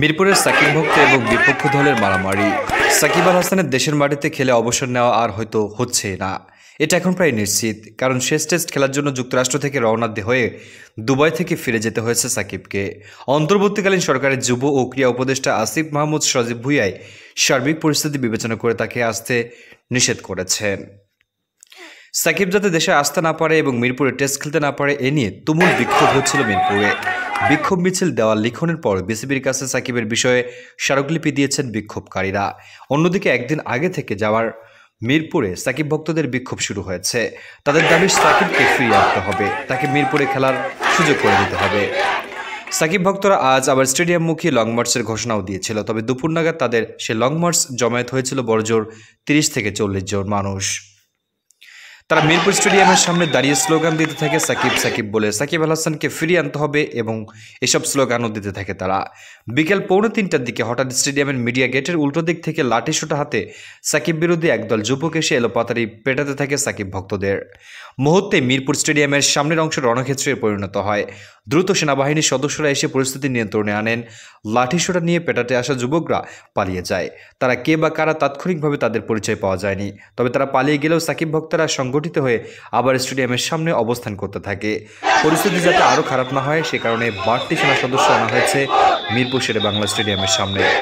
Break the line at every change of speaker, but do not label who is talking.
মিরপুরের সাকিব ভক্ত এবং বিপক্ষ দলের মারামারি সাকিব আল হাসানের দেশের মাটিতে খেলে অবসর নেওয়া আর হয়তো হচ্ছে না এটা এখন প্রায় নিশ্চিত কারণ শেষ টেস্ট খেলার জন্য যুক্তরাষ্ট্র থেকে রওনা হয়ে দুবাই থেকে ফিরে যেতে হয়েছে সাকিবকে অন্তর্বর্তীকালীন সরকারের যুব ও ক্রীড়া উপদেষ্টা আসিফ মাহমুদ সজীব ভুইয়াই সার্বিক পরিস্থিতি বিবেচনা করে তাকে আসতে নিষেধ করেছেন সাকিব যাতে দেশে আসতে না পারে এবং মিরপুরে টেস্ট খেলতে না পারে এ নিয়ে তুমুল বিক্ষোভ হচ্ছিল মিরপুরে বিক্ষোভ মিছিল দেওয়ার লিখনের পর বিসিবির কাছে সাকিবের বিষয়ে স্মারকলিপি দিয়েছেন বিক্ষোভকারীরা অন্যদিকে একদিন আগে থেকে যাওয়ার মিরপুরে সাকিব ভক্তদের বিক্ষোভ শুরু হয়েছে তাদের দাবি সাকিবকে ফিরিয়ে আনতে হবে তাকে মিরপুরে খেলার সুযোগ করে দিতে হবে সাকিব ভক্তরা আজ আবার স্টেডিয়ামমুখী লং মার্চের ঘোষণাও দিয়েছিল তবে দুপুর নাগাদ তাদের সে লং মার্চ জমায়েত হয়েছিল বড়জোর তিরিশ থেকে চল্লিশ জন মানুষ তারা মিরপুর স্টেডিয়ামের সামনে দাঁড়িয়ে স্লোগান দিতে থাকে সাকিব সাকিব বলে সাকিব আল হাসানকে ফিরিয়ে আনতে হবে এবং এসব স্লোগানও দিতে থাকে তারা বিকেল পৌনে তিনটার দিকে হঠাৎ স্টেডিয়ামের মিডিয়া গেটের উল্টো দিক থেকে লাঠি সোটা হাতে সাকিব বিরোধী একদল যুবক এসে এলোপাতারি পেটাতে থাকে সাকিব ভক্তদের মুহূর্তে মিরপুর স্টেডিয়ামের সামনের অংশ রণক্ষেত্রে পরিণত হয় দ্রুত সেনাবাহিনীর সদস্যরা এসে পরিস্থিতি নিয়ন্ত্রণে আনেন লাঠিসোটা নিয়ে পেটাতে আসা যুবকরা পালিয়ে যায় তারা কে বা কারা তাৎক্ষণিকভাবে তাদের পরিচয় পাওয়া যায়নি তবে তারা পালিয়ে গেলেও সাকিব ভক্তরা সংগঠন সংগঠিত হয়ে আবার স্টেডিয়ামের সামনে অবস্থান করতে থাকে পরিস্থিতি যাতে আরও খারাপ না হয় সে কারণে বাড়তি সেনা সদস্য আনা হয়েছে মিরপুর শেরে বাংলা স্টেডিয়ামের সামনে